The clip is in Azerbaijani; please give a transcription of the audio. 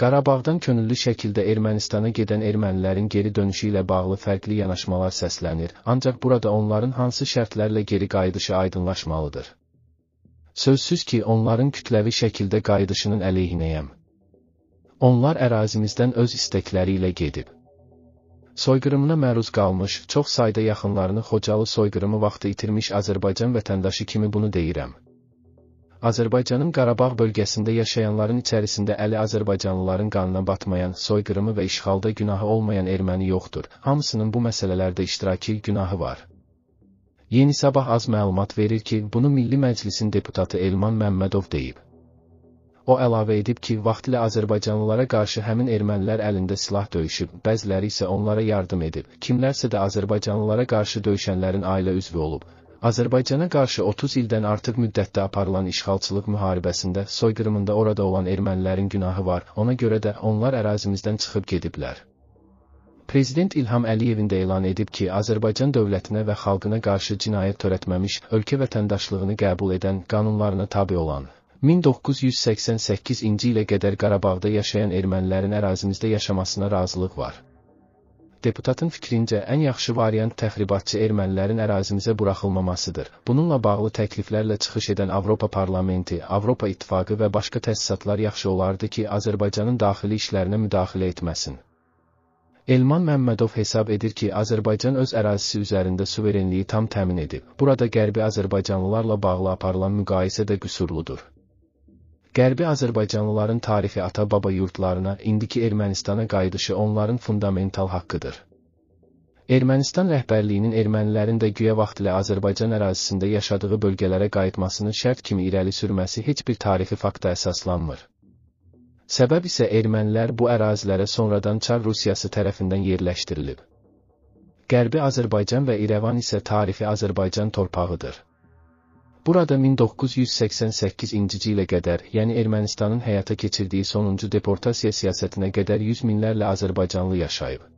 Qarabağdan könüllü şəkildə Ermənistana gedən ermənilərin geri dönüşü ilə bağlı fərqli yanaşmalar səslənir, ancaq burada onların hansı şərtlərlə geri qayıdışı aydınlaşmalıdır. Sözsüz ki, onların kütləvi şəkildə qayıdışının əleyhinəyəm. Onlar ərazimizdən öz istəkləri ilə gedib. Soyqırımına məruz qalmış, çox sayda yaxınlarını Xocalı soyqırımı vaxtı itirmiş Azərbaycan vətəndaşı kimi bunu deyirəm. Azərbaycanın Qarabağ bölgəsində yaşayanların içərisində əli Azərbaycanlıların qanına batmayan, soyqırımı və işğalda günahı olmayan erməni yoxdur. Hamısının bu məsələlərdə iştiraki günahı var. Yeni Sabah az məlumat verir ki, bunu Milli Məclisin deputatı Elman Məmmədov deyib. O əlavə edib ki, vaxtilə Azərbaycanlılara qarşı həmin ermənilər əlində silah döyüşüb, bəziləri isə onlara yardım edib. Kimlərsə də Azərbaycanlılara qarşı döyüşənlərin ailə üzvü olub. Azərbaycana qarşı 30 ildən artıq müddətdə aparılan işğalçılıq müharibəsində, soyqırımında orada olan ermənilərin günahı var, ona görə də onlar ərazimizdən çıxıb gediblər. Prezident İlham Əliyevin də elan edib ki, Azərbaycan dövlətinə və xalqına qarşı cinayət törətməmiş, ölkə vətəndaşlığını qəbul edən, qanunlarına tabi olan 1988-ci ilə qədər Qarabağda yaşayan ermənilərin ərazimizdə yaşamasına razılıq var. Deputatın fikrincə ən yaxşı variant təxribatçı ermənilərin ərazimizə buraxılmamasıdır. Bununla bağlı təkliflərlə çıxış edən Avropa Parlamenti, Avropa İttifaqı və başqa təsisatlar yaxşı olardı ki, Azərbaycanın daxili işlərinə müdaxilə etməsin. Elman Məmmədov hesab edir ki, Azərbaycan öz ərazisi üzərində suverenliyi tam təmin edib. Burada qərbi Azərbaycanlılarla bağlı aparılan müqayisə də qüsurludur. Qərbi Azərbaycanlıların tarixi ata-baba yurtlarına, indiki Ermənistana qayıdışı onların fundamental haqqıdır. Ermənistan rəhbərliyinin ermənilərin də güya vaxtilə Azərbaycan ərazisində yaşadığı bölgələrə qayıtmasının şərt kimi irəli sürməsi heç bir tarixi fakta əsaslanmır. Səbəb isə ermənilər bu ərazilərə sonradan Çar Rusiyası tərəfindən yerləşdirilib. Qərbi Azərbaycan və İrəvan isə tarixi Azərbaycan torpağıdır. Burada 1988-ci ilə qədər, yəni Ermənistanın həyata keçirdiyi sonuncu deportasiya siyasətinə qədər yüz minlərlə azərbaycanlı yaşayıb.